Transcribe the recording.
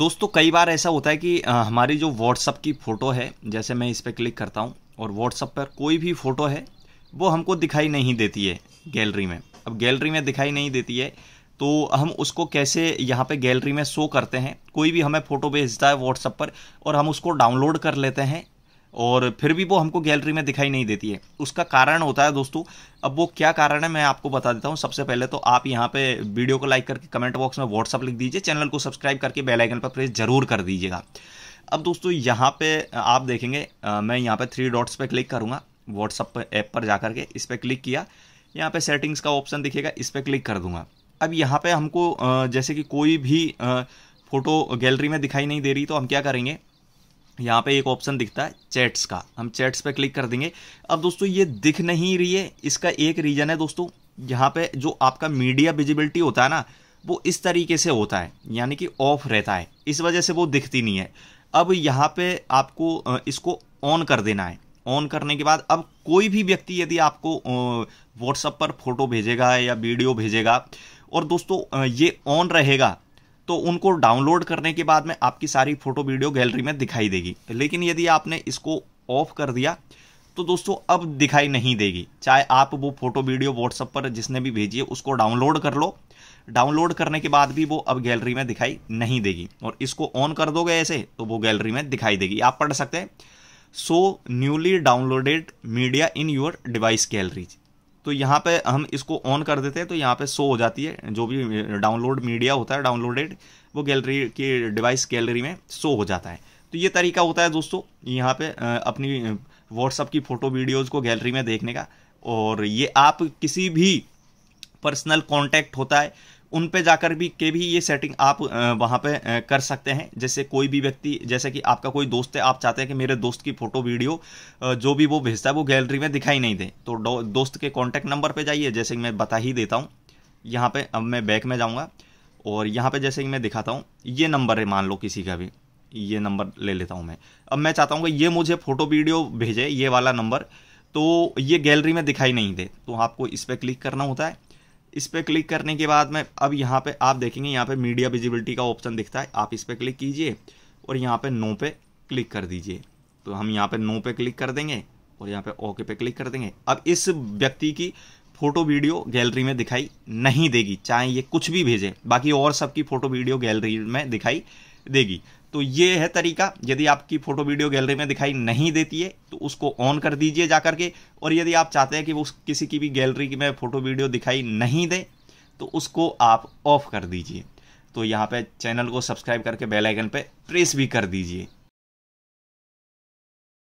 दोस्तों कई बार ऐसा होता है कि हमारी जो व्हाट्सअप की फ़ोटो है जैसे मैं इस पर क्लिक करता हूँ और व्हाट्सअप पर कोई भी फ़ोटो है वो हमको दिखाई नहीं देती है गैलरी में अब गैलरी में दिखाई नहीं देती है तो हम उसको कैसे यहाँ पे गैलरी में शो करते हैं कोई भी हमें फ़ोटो भेजता है व्हाट्सअप पर और हम उसको डाउनलोड कर लेते हैं और फिर भी वो हमको गैलरी में दिखाई नहीं देती है उसका कारण होता है दोस्तों अब वो क्या कारण है मैं आपको बता देता हूँ सबसे पहले तो आप यहाँ पे वीडियो को लाइक करके कमेंट बॉक्स में व्हाट्सअप लिख दीजिए चैनल को सब्सक्राइब करके बेल आइकन पर प्रेस जरूर कर दीजिएगा अब दोस्तों यहाँ पे आप देखेंगे आ, मैं यहाँ पे थ्री डॉट्स पे क्लिक करूँगा व्हाट्सअप ऐप पर जा करके इस पर क्लिक किया यहाँ पे सेटिंग्स का ऑप्शन दिखेगा इस पर क्लिक कर दूंगा अब यहाँ पे हमको जैसे कि कोई भी फ़ोटो गैलरी में दिखाई नहीं दे रही तो हम क्या करेंगे यहाँ पे एक ऑप्शन दिखता है चैट्स का हम चैट्स पे क्लिक कर देंगे अब दोस्तों ये दिख नहीं रही है इसका एक रीज़न है दोस्तों यहाँ पे जो आपका मीडिया विजिबिलिटी होता है ना वो इस तरीके से होता है यानी कि ऑफ रहता है इस वजह से वो दिखती नहीं है अब यहाँ पे आपको इसको ऑन कर देना है ऑन करने के बाद अब कोई भी व्यक्ति यदि आपको व्हाट्सअप पर फोटो भेजेगा या वीडियो भेजेगा और दोस्तों ये ऑन रहेगा तो उनको डाउनलोड करने के बाद में आपकी सारी फोटो वीडियो गैलरी में दिखाई देगी लेकिन यदि आपने इसको ऑफ कर दिया तो दोस्तों अब दिखाई नहीं देगी चाहे आप वो फोटो वीडियो व्हाट्सअप पर जिसने भी भेजी है उसको डाउनलोड कर लो डाउनलोड करने के बाद भी वो अब गैलरी में दिखाई नहीं देगी और इसको ऑन कर दोगे ऐसे तो वो गैलरी में दिखाई देगी आप पढ़ सकते हैं so newly downloaded media in your device galleries तो यहाँ पे हम इसको ऑन कर देते हैं तो यहाँ पे शो हो जाती है जो भी डाउनलोड मीडिया होता है डाउनलोडेड वो गैलरी की डिवाइस गैलरी में शो हो जाता है तो ये तरीका होता है दोस्तों यहाँ पे अपनी व्हाट्सअप की फ़ोटो वीडियोज़ को गैलरी में देखने का और ये आप किसी भी पर्सनल कॉन्टैक्ट होता है उन पे जाकर भी के भी ये सेटिंग आप वहाँ पे कर सकते हैं जैसे कोई भी व्यक्ति जैसे कि आपका कोई दोस्त है आप चाहते हैं कि मेरे दोस्त की फ़ोटो वीडियो जो भी वो भेजता है वो गैलरी में दिखाई नहीं दे तो दोस्त के कॉन्टैक्ट नंबर पर जाइए जैसे कि मैं बता ही देता हूँ यहाँ पर अब मैं बैक में जाऊँगा और यहाँ पर जैसे कि मैं दिखाता हूँ ये नंबर है मान लो किसी का भी ये नंबर ले लेता हूँ मैं अब मैं चाहता हूँ कि ये मुझे फ़ोटो वीडियो भेजे ये वाला नंबर तो ये गैलरी में दिखाई नहीं दे तो आपको इस पर क्लिक करना होता है इस पर क्लिक करने के बाद में अब यहाँ पे आप देखेंगे यहाँ पे मीडिया विजिबिलिटी का ऑप्शन दिखता है आप इस पर क्लिक कीजिए और यहाँ पे नो पे क्लिक कर दीजिए तो हम यहाँ पे नो पे क्लिक कर देंगे और यहाँ पे ओके पे क्लिक कर देंगे अब इस व्यक्ति की फोटो वीडियो गैलरी में दिखाई नहीं देगी चाहे ये कुछ भी भेजें बाकी और सबकी फोटो वीडियो गैलरी में दिखाई देगी तो ये है तरीका यदि आपकी फ़ोटो वीडियो गैलरी में दिखाई नहीं देती है तो उसको ऑन कर दीजिए जा करके और यदि आप चाहते हैं कि वो किसी की भी गैलरी में फ़ोटो वीडियो दिखाई नहीं दे तो उसको आप ऑफ़ कर दीजिए तो यहाँ पे चैनल को सब्सक्राइब करके बेल आइकन पे प्रेस भी कर दीजिए